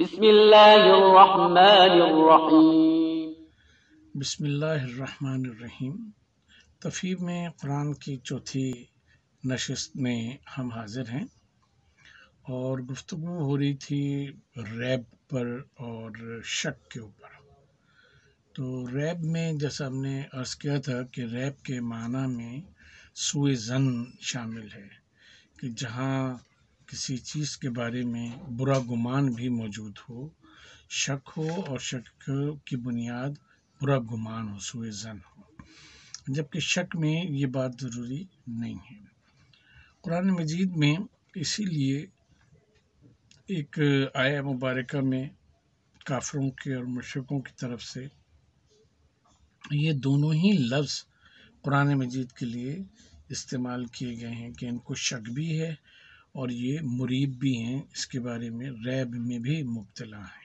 الرحيم तफीब में कुरान की चौथी नशस्त में हम हाजिर हैं और गुफ्तु हो रही थी रैब पर और शक के ऊपर तो रैब में जैसा हमने अर्ज़ किया था कि रैब के माना में सुए जन शामिल है कि जहाँ किसी चीज़ के बारे में बुरा गुमान भी मौजूद हो शक हो और शक की बुनियाद बुरा गुमान हो सुए जन हो जबकि शक में ये बात ज़रूरी नहीं है कुरान मजीद में इसीलिए एक आया मुबारक में काफरों के और मशकों की तरफ से ये दोनों ही लफ्ज़ कुरान मजीद के लिए इस्तेमाल किए गए हैं कि इनको शक भी है और ये मुरीब भी हैं इसके बारे में रैब में भी मुबतला हैं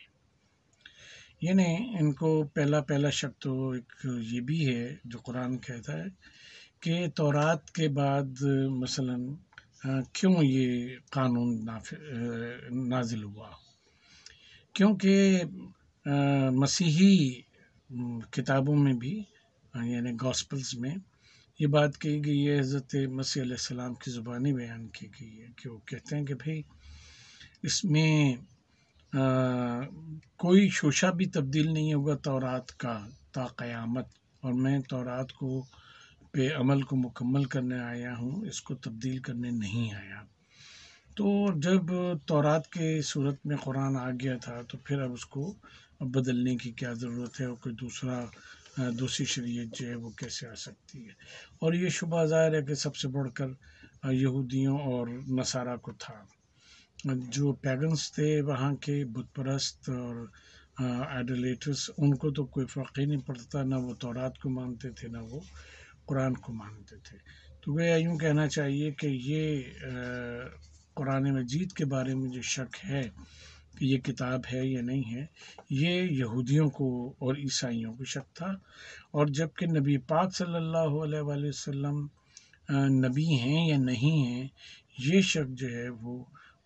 यानी इनको पहला पहला शक तो एक ये भी है जो कुरान कहता है कि तौरात के बाद मसलन क्यों ये कानून नाजिल हुआ क्योंकि मसीही किताबों में भी यानी गॉस्पल्स में ये बात कही गई है हज़रत मसीह सलाम की ज़ुबानी बयान की गई है कि वो कहते हैं कि भाई इसमें कोई शोशा भी तब्दील नहीं होगा तौरात का ताक़यामत और मैं तोरात को पे अमल को मुकम्मल करने आया हूँ इसको तब्दील करने नहीं आया तो जब तोरात के सूरत में कुरान आ गया था तो फिर अब उसको अब बदलने की क्या ज़रूरत है और कोई दूसरा दूसरी शरीयत जो है वो कैसे आ सकती है और ये शुबा ज़ाहिर है कि सबसे बढ़कर यहूदियों और नसारा को था जो पैगन्स थे वहाँ के बुतप्रस्त और एडलेटर्स उनको तो कोई फ़र्क ही नहीं पड़ता ना वो तौरात को मानते थे ना वो कुरान को मानते थे तो वह यूँ कहना चाहिए कि ये कुरान मजीद के बारे में जो शक है कि ये किताब है या नहीं है ये यहूदियों को और ईसाइयों को शक था और जबकि नबी पाक सल्लल्लाहु अलैहि वसल्लम नबी हैं या नहीं हैं ये शक जो है वो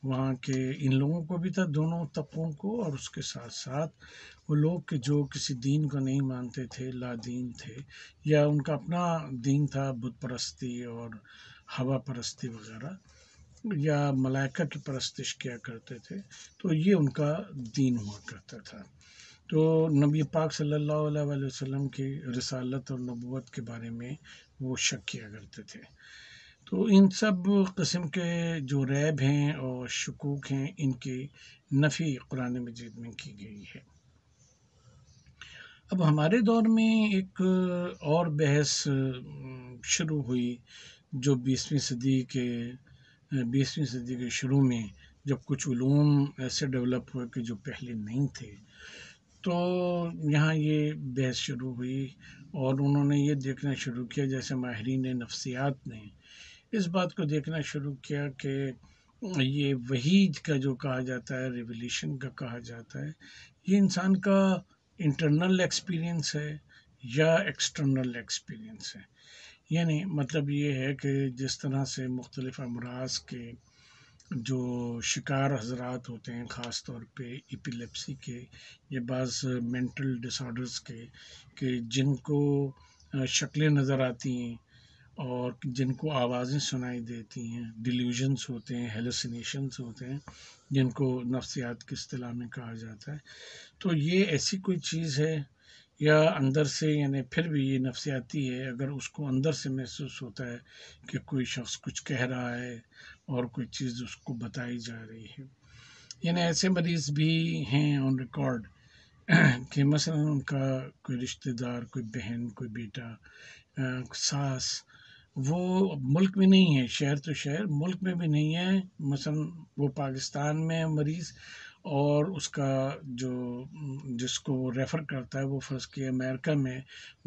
वहाँ के इन लोगों को भी था दोनों तबकों को और उसके साथ साथ वो लोग के जो किसी दीन को नहीं मानते थे ला दीन थे या उनका अपना दीन था बुत परस्ती और हवा परस्ती वगैरह या मलाइका की परस्तिश किया करते थे तो ये उनका दीन हुआ करता था तो नबी पाक सल्लल्लाहु अलैहि वसल्लम की रसालत और नबूत के बारे में वो शक किया करते थे तो इन सब कस्म के जो रैब हैं और शकूक हैं इनकी नफ़ी कुरान मजीद में की गई है अब हमारे दौर में एक और बहस शुरू हुई जो बीसवीं सदी के बीसवीं सदी के शुरू में जब कुछ ूम ऐसे डेवलप हुए कि जो पहले नहीं थे तो यहाँ ये बहस शुरू हुई और उन्होंने ये देखना शुरू किया जैसे माहरीन नफ्सियात ने इस बात को देखना शुरू किया कि ये वहीद का जो कहा जाता है रिवोल्यूशन का कहा जाता है ये इंसान का इंटरनल एक्सपीरियंस है या एक्सटर्नल एक्सपीरियंस है यानी मतलब ये है कि जिस तरह से मुख्तलिफ अमराज के जो शिकार हजरात होते हैं ख़ास तौर पे एपिलेप्सी के ये बाज़ मेंटल डिसऑर्डर्स के कि जिनको शक्लें नज़र आती हैं और जिनको आवाज़ें सुनाई देती हैं डिल्यूजन्स होते हैं हेलोसिनेशंस होते हैं जिनको नफ्सियात की अतलाह में कहा जाता है तो ये ऐसी कोई चीज़ है या अंदर से यानी फिर भी ये नफसियाती है अगर उसको अंदर से महसूस होता है कि कोई शख्स कुछ कह रहा है और कोई चीज़ उसको बताई जा रही है यानी ऐसे मरीज़ भी हैं ऑन रिकॉर्ड कि मसलन उनका कोई रिश्तेदार कोई बहन कोई बेटा सास वो मुल्क में नहीं है शहर तो शहर मुल्क में भी नहीं है मसलन वो पाकिस्तान में मरीज़ और उसका जो जिसको वो रेफ़र करता है वो फर्ज के अमेरिका में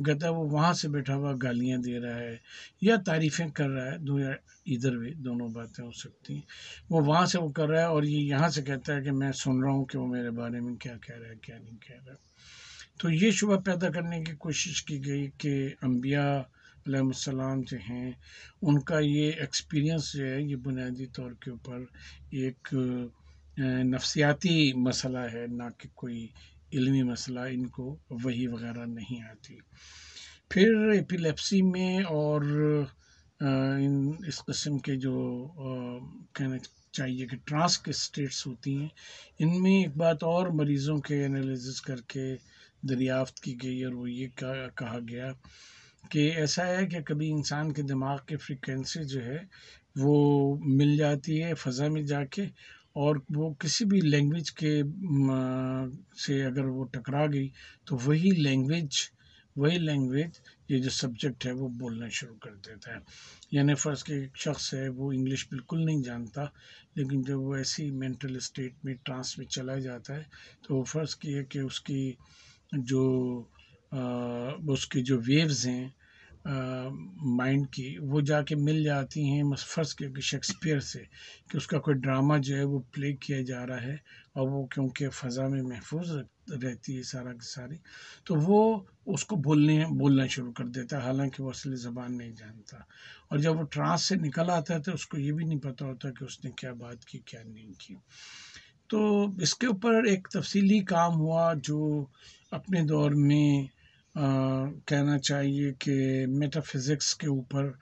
कहता है वो वहाँ से बैठा हुआ गालियाँ दे रहा है या तारीफ़ें कर रहा है दो या इधर भी दोनों बातें हो सकती हैं वो वहाँ से वो कर रहा है और ये यहाँ से कहता है कि मैं सुन रहा हूँ कि वो मेरे बारे में क्या कह रहा है क्या नहीं कह रहा तो ये शुबा पैदा करने की कोशिश की गई कि अम्बिया सलाम जो हैं उनका ये एक्सपीरियंस जो है ये बुनियादी तौर के ऊपर एक नफसियाती मसला है ना कि कोई इलमी मसला इनको वही वगैरह नहीं आती फिर एपिलेप्सी में और इन इस किस्म के जो कहना चाहिए कि ट्रांस के स्टेट्स होती हैं इनमें एक बात और मरीज़ों के एनालिसिस करके दरियाफ्त की गई और वो ये कहा गया कि ऐसा है कि कभी इंसान के दिमाग की फ्रिक्वेंसी जो है वो मिल जाती है फ़ज़ा में जाके और वो किसी भी लैंग्वेज के से अगर वो टकरा गई तो वही लैंग्वेज वही लैंग्वेज ये जो सब्जेक्ट है वो बोलना शुरू कर देता है यानी फ़र्ज के एक शख्स है वो इंग्लिश बिल्कुल नहीं जानता लेकिन जब वो ऐसी मेंटल स्टेट में ट्रांस में चला जाता है तो फ़र्ज़ की है कि उसकी जो आ, उसकी जो वेव्स हैं माइंड की वो जाके मिल जाती हैं मसफर्स के शेक्सपियर से कि उसका कोई ड्रामा जो है वो प्ले किया जा रहा है और वो क्योंकि फ़ज़ा में महफूज रहती है सारा की सारी तो वो उसको बोलने बोलना शुरू कर देता है हालांकि वो असली ज़बान नहीं जानता और जब वो ट्रांस से निकल आता है तो उसको ये भी नहीं पता होता कि उसने क्या बात की क्या नहीं की तो इसके ऊपर एक तफसीली काम हुआ जो अपने दौर में कहना चाहिए कि मेटाफिज़िक्स के ऊपर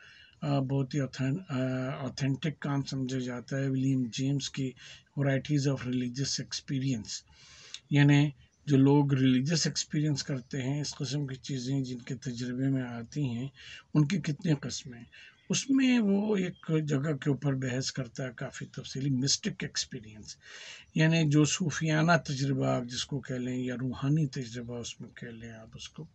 बहुत ही ऑथेंटिक काम समझा जाता है विलियम जेम्स की वराइटीज़ ऑफ रिलीजियस एक्सपीरियंस यानी जो लोग रिलीजियस एक्सपीरियंस करते हैं इस कस्म की चीज़ें जिनके तजर्बे में आती हैं उनकी कितनी कस्में उसमें वो एक जगह के ऊपर बहस करता है काफ़ी तफसली मिस्टिक एक्सपीरियंस यानी जो सूफियाना तजर्बा आप जिसको कह लें या रूहानी तजर्बा उसमें कह लें आप उसको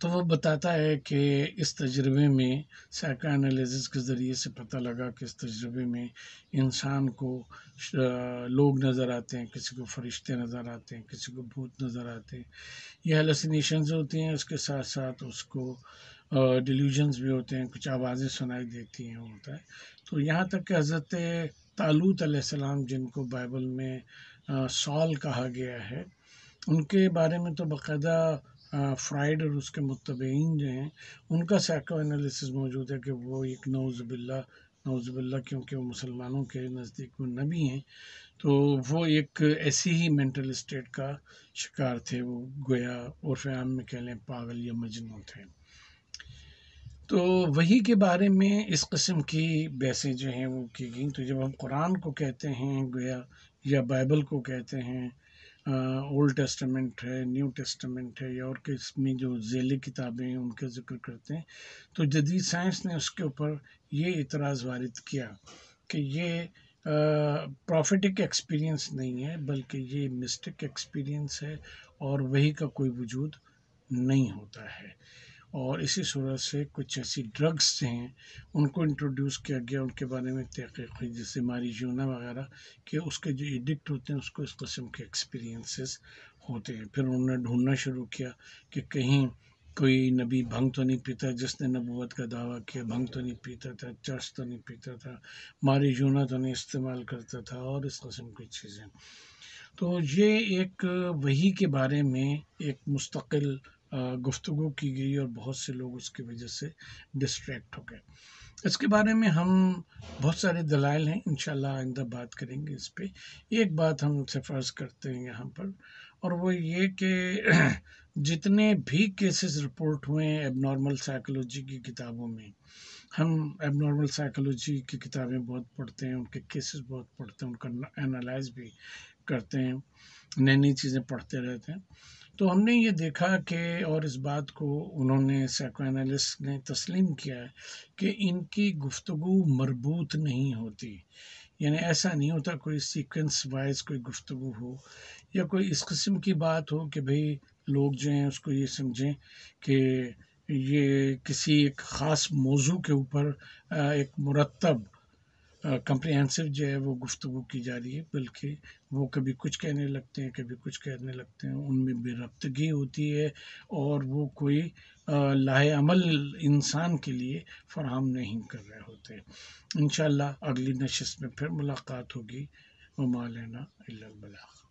तो वो बताता है कि इस तजर्बे में साइको एनालिसिस के ज़रिए से पता लगा कि इस तजर्बे में इंसान को लोग नज़र आते हैं किसी को फरिश्ते नज़र आते हैं किसी को भूत नज़र आते हैं ये हेलोसिनेशंस होती हैं उसके साथ साथ उसको डिल्यूजन्स भी होते हैं कुछ आवाज़ें सुनाई देती हैं होता है तो यहाँ तक कि हज़रत तालूत सलाम जिनको बाइबल में सॉल कहा गया है उनके बारे में तो बाकायदा फ्राइड और उसके मुतबीन जो हैं उनका सैको एनालिसिस मौजूद है कि वो एक नौज़बिल्ला नौज़बिल्ला क्योंकि वो मुसलमानों के नज़दीक में नबी हैं तो वो एक ऐसी ही मेंटल स्टेट का शिकार थे वो गोया और फैम में कह लें पागल या मजनू थे तो वही के बारे में इस कस्म की बैसे जो हैं वो की गई तो जब हम कुरान को कहते हैं गया या बाइबल को कहते हैं ओल्ड टेस्टमेंट है न्यू टेस्टमेंट है या और किस में जो जेली किताबें हैं उनका जिक्र करते हैं तो जदीद साइंस ने उसके ऊपर ये इतराज़ वारद किया कि ये प्रॉफिटिक एक्सपीरियंस नहीं है बल्कि ये मिस्टिक एक्सपीरियंस है और वही का कोई वजूद नहीं होता है और इसी सूरत से कुछ ऐसी ड्रग्स हैं उनको इंट्रोड्यूस किया गया उनके बारे में तहकीक हुई जैसे मारिजोना वगैरह कि उसके जो एडिक्ट होते हैं उसको इस कस्म के एक्सपीरियंसेस होते हैं फिर उन्होंने ढूंढना शुरू किया कि कहीं कोई नबी भंग तो नहीं पीता जिसने नबूत का दावा किया भंग तो नहीं पीता था चर्च तो नहीं पीता था मारी जूना तो नहीं इस्तेमाल करता था और इस कस्म की चीज़ें तो ये एक वही के बारे में एक मुस्तकिल गुफ्तु की गई और बहुत से लोग उसकी वजह से डिस्ट्रैक्ट हो गए इसके बारे में हम बहुत सारे दलाइल हैं इन आइंदा बात करेंगे इस पर एक बात हम उनसे फ़र्ज़ करते हैं यहाँ पर और वो ये कि जितने भी केसेस रिपोर्ट हुए हैं एबनॉर्मल साइकोलॉजी की किताबों में हम एबनॉर्मल साइकोलॉजी की किताबें बहुत पढ़ते हैं उनके केसेस बहुत पढ़ते हैं उनका एनालाइज भी करते हैं नई नई चीज़ें पढ़ते रहते हैं तो हमने ये देखा कि और इस बात को उन्होंने साइकोएनालिस्ट ने तस्लीम किया है कि इनकी गुफ्तु मरबूत नहीं होती यानी ऐसा नहीं होता कोई सीक्वेंस वाइज कोई गुफ्तु हो या कोई इस किस्म की बात हो कि भाई लोग जो हैं उसको ये समझें कि ये किसी एक ख़ास मौजू के ऊपर एक मुरतब कंप्रिहेंसिव जो है वो गुफ्तु की जा रही है बल्कि वो कभी कुछ कहने लगते हैं कभी कुछ कहने लगते हैं उनमें बेरबतगी होती है और वो कोई लाहेमल इंसान के लिए फराहम नहीं कर रहे होते इन अगली नशस्त में फिर मुलाकात होगी वो लेना बलाख